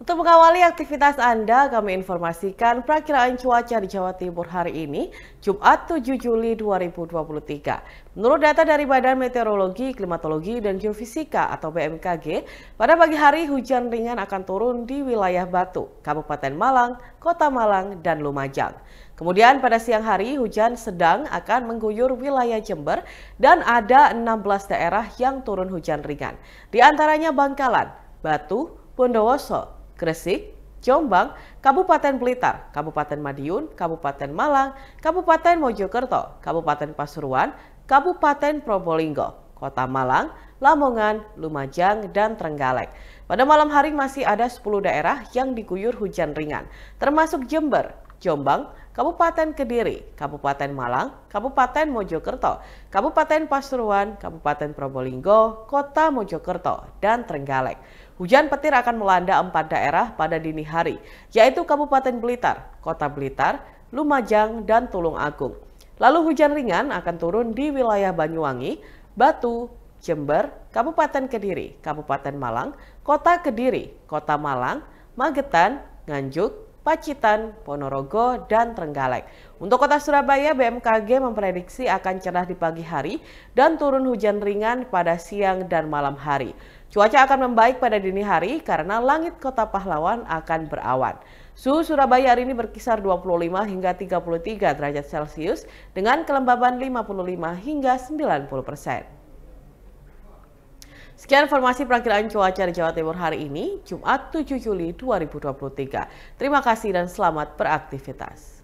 Untuk mengawali aktivitas Anda, kami informasikan perakiraan cuaca di Jawa Timur hari ini, Jumat 7 Juli 2023. Menurut data dari Badan Meteorologi, Klimatologi, dan Geofisika atau BMKG, pada pagi hari hujan ringan akan turun di wilayah Batu, Kabupaten Malang, Kota Malang, dan Lumajang. Kemudian pada siang hari hujan sedang akan mengguyur wilayah Jember dan ada 16 daerah yang turun hujan ringan. Di antaranya Bangkalan, Batu, Bondowoso, Gresik, Jombang, Kabupaten Blitar, Kabupaten Madiun, Kabupaten Malang, Kabupaten Mojokerto, Kabupaten Pasuruan, Kabupaten Probolinggo, Kota Malang, Lamongan, Lumajang, dan Trenggalek. Pada malam hari masih ada 10 daerah yang diguyur hujan ringan, termasuk Jember, Jombang, Kabupaten Kediri, Kabupaten Malang, Kabupaten Mojokerto, Kabupaten Pasuruan, Kabupaten Probolinggo, Kota Mojokerto, dan Trenggalek. Hujan petir akan melanda empat daerah pada dini hari, yaitu Kabupaten Blitar, Kota Blitar, Lumajang, dan Tulung Agung. Lalu hujan ringan akan turun di wilayah Banyuwangi, Batu, Jember, Kabupaten Kediri, Kabupaten Malang, Kota Kediri, Kota Malang, Magetan, Nganjuk, Pacitan, Ponorogo, dan Trenggalek. Untuk kota Surabaya, BMKG memprediksi akan cerah di pagi hari dan turun hujan ringan pada siang dan malam hari. Cuaca akan membaik pada dini hari karena langit kota pahlawan akan berawan. Suhu Surabaya hari ini berkisar 25 hingga 33 derajat Celcius dengan kelembaban 55 hingga 90 persen. Sekian informasi perakiraan cuaca di Jawa Timur hari ini, Jumat 7 Juli 2023. Terima kasih dan selamat beraktivitas.